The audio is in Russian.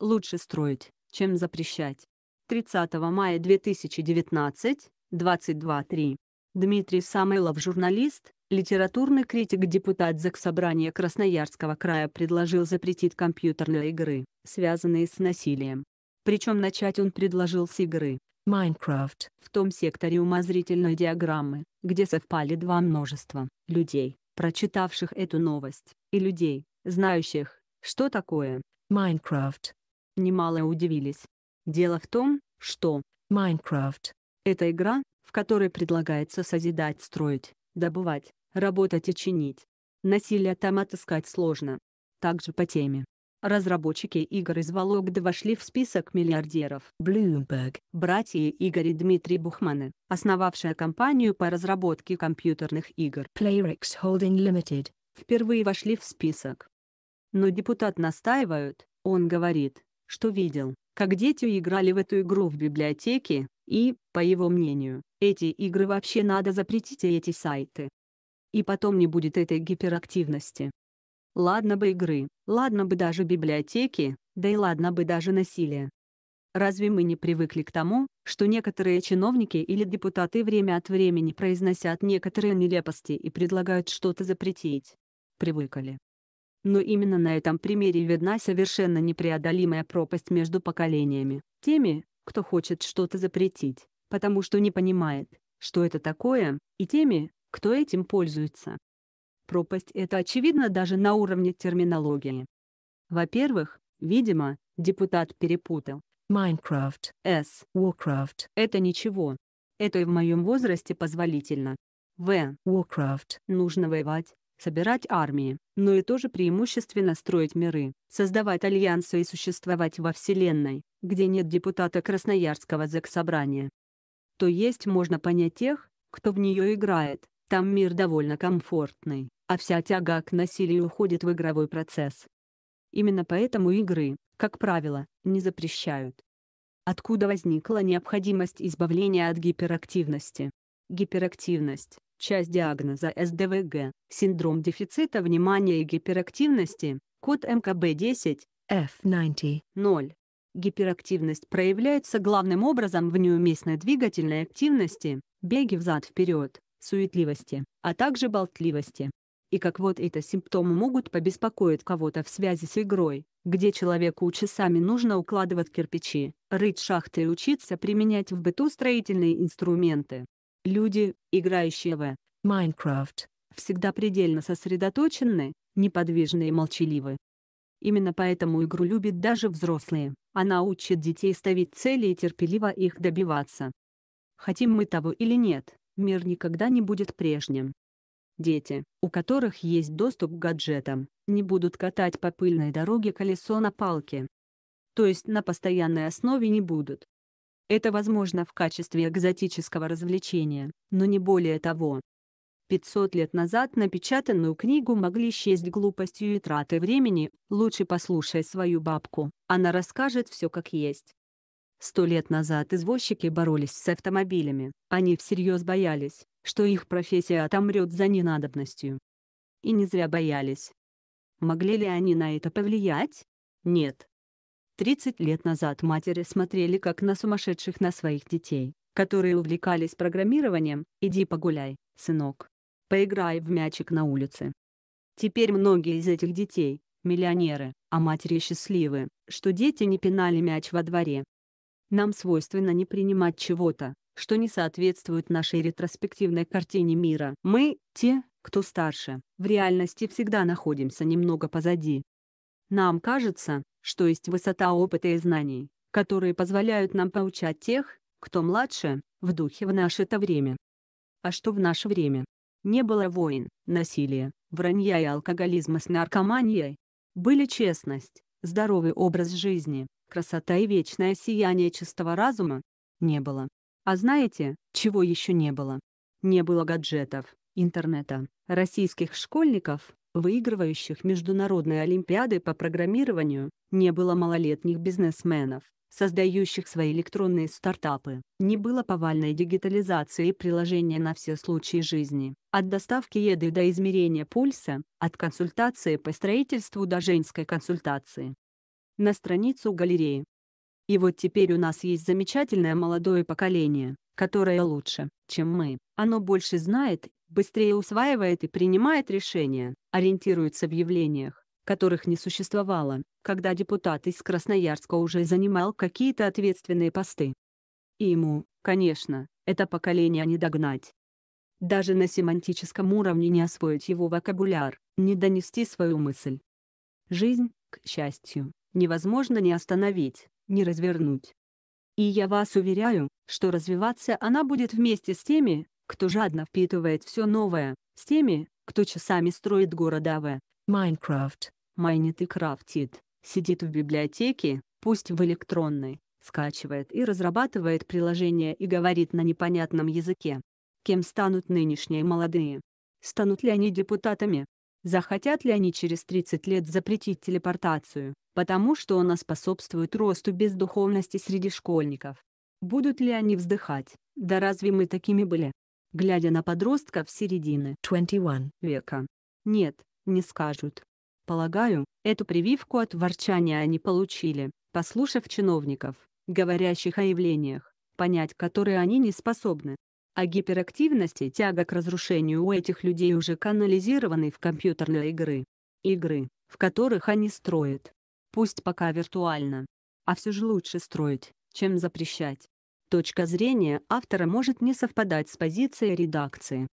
Лучше строить, чем запрещать. 30 мая 2019, 22.3. Дмитрий Самойлов, журналист, литературный критик, депутат Заксобрания Красноярского края предложил запретить компьютерные игры, связанные с насилием. Причем начать он предложил с игры Minecraft в том секторе умозрительной диаграммы, где совпали два множества – людей, прочитавших эту новость, и людей, знающих, что такое Minecraft немало удивились. Дело в том, что Minecraft — это игра, в которой предлагается созидать, строить, добывать, работать и чинить. Насилие там отыскать сложно. Также по теме. Разработчики игр из Вологды вошли в список миллиардеров. Bloomberg. Братья Игорь и Дмитрий Бухманы, основавшие компанию по разработке компьютерных игр Playrix Holding Limited, впервые вошли в список. Но депутат настаивают, он говорит, что видел, как дети играли в эту игру в библиотеке, и, по его мнению, эти игры вообще надо запретить и а эти сайты. И потом не будет этой гиперактивности. Ладно бы игры, ладно бы даже библиотеки, да и ладно бы даже насилие. Разве мы не привыкли к тому, что некоторые чиновники или депутаты время от времени произносят некоторые нелепости и предлагают что-то запретить? Привыкали. Но именно на этом примере видна совершенно непреодолимая пропасть между поколениями, теми, кто хочет что-то запретить, потому что не понимает, что это такое, и теми, кто этим пользуется. Пропасть это очевидно даже на уровне терминологии. Во-первых, видимо, депутат перепутал. Minecraft S. Warcraft. Это ничего. Это и в моем возрасте позволительно. В. Warcraft. Нужно воевать, собирать армии, но и тоже преимущественно строить миры, создавать альянсы и существовать во Вселенной, где нет депутата Красноярского заксобрания. То есть можно понять тех, кто в нее играет, там мир довольно комфортный, а вся тяга к насилию уходит в игровой процесс. Именно поэтому игры, как правило, не запрещают. Откуда возникла необходимость избавления от гиперактивности? Гиперактивность Часть диагноза СДВГ – синдром дефицита внимания и гиперактивности, код МКБ-10, F90, 0. Гиперактивность проявляется главным образом в неуместной двигательной активности, беге взад-вперед, суетливости, а также болтливости. И как вот это симптомы могут побеспокоить кого-то в связи с игрой, где человеку часами нужно укладывать кирпичи, рыть шахты и учиться применять в быту строительные инструменты. Люди, играющие в Майнкрафт, всегда предельно сосредоточены, неподвижны и молчаливы. Именно поэтому игру любят даже взрослые, она учит детей ставить цели и терпеливо их добиваться. Хотим мы того или нет, мир никогда не будет прежним. Дети, у которых есть доступ к гаджетам, не будут катать по пыльной дороге колесо на палке. То есть на постоянной основе не будут. Это возможно в качестве экзотического развлечения, но не более того. 500 лет назад напечатанную книгу могли счесть глупостью и тратой времени, лучше послушай свою бабку, она расскажет все как есть. Сто лет назад извозчики боролись с автомобилями, они всерьез боялись, что их профессия отомрет за ненадобностью. И не зря боялись. Могли ли они на это повлиять? Нет. 30 лет назад матери смотрели как на сумасшедших на своих детей, которые увлекались программированием «иди погуляй, сынок, поиграй в мячик на улице». Теперь многие из этих детей – миллионеры, а матери счастливы, что дети не пинали мяч во дворе. Нам свойственно не принимать чего-то, что не соответствует нашей ретроспективной картине мира. Мы, те, кто старше, в реальности всегда находимся немного позади. Нам кажется, что есть высота опыта и знаний, которые позволяют нам поучать тех, кто младше, в духе в наше-то время. А что в наше время? Не было войн, насилия, вранья и алкоголизма с наркоманией. Были честность, здоровый образ жизни, красота и вечное сияние чистого разума? Не было. А знаете, чего еще не было? Не было гаджетов, интернета, российских школьников, выигрывающих международные олимпиады по программированию, не было малолетних бизнесменов, создающих свои электронные стартапы, не было повальной дигитализации и приложения на все случаи жизни, от доставки еды до измерения пульса, от консультации по строительству до женской консультации. На страницу галереи. И вот теперь у нас есть замечательное молодое поколение, которое лучше, чем мы. Оно больше знает, быстрее усваивает и принимает решения, ориентируется в явлениях, которых не существовало, когда депутат из Красноярска уже занимал какие-то ответственные посты. И ему, конечно, это поколение не догнать. Даже на семантическом уровне не освоить его вокабуляр, не донести свою мысль. Жизнь, к счастью, невозможно не остановить, не развернуть. И я вас уверяю, что развиваться она будет вместе с теми, кто жадно впитывает все новое, с теми, кто часами строит города в Майнкрафт. Майнит и крафтит. Сидит в библиотеке, пусть в электронной, скачивает и разрабатывает приложения и говорит на непонятном языке. Кем станут нынешние молодые? Станут ли они депутатами? Захотят ли они через 30 лет запретить телепортацию, потому что она способствует росту бездуховности среди школьников? Будут ли они вздыхать? Да разве мы такими были? глядя на подростков середины 21 века. Нет, не скажут. Полагаю, эту прививку от ворчания они получили, послушав чиновников, говорящих о явлениях, понять которые они не способны. А гиперактивность и тяга к разрушению у этих людей уже канализированы в компьютерные игры. Игры, в которых они строят. Пусть пока виртуально. А все же лучше строить, чем запрещать. Точка зрения автора может не совпадать с позицией редакции.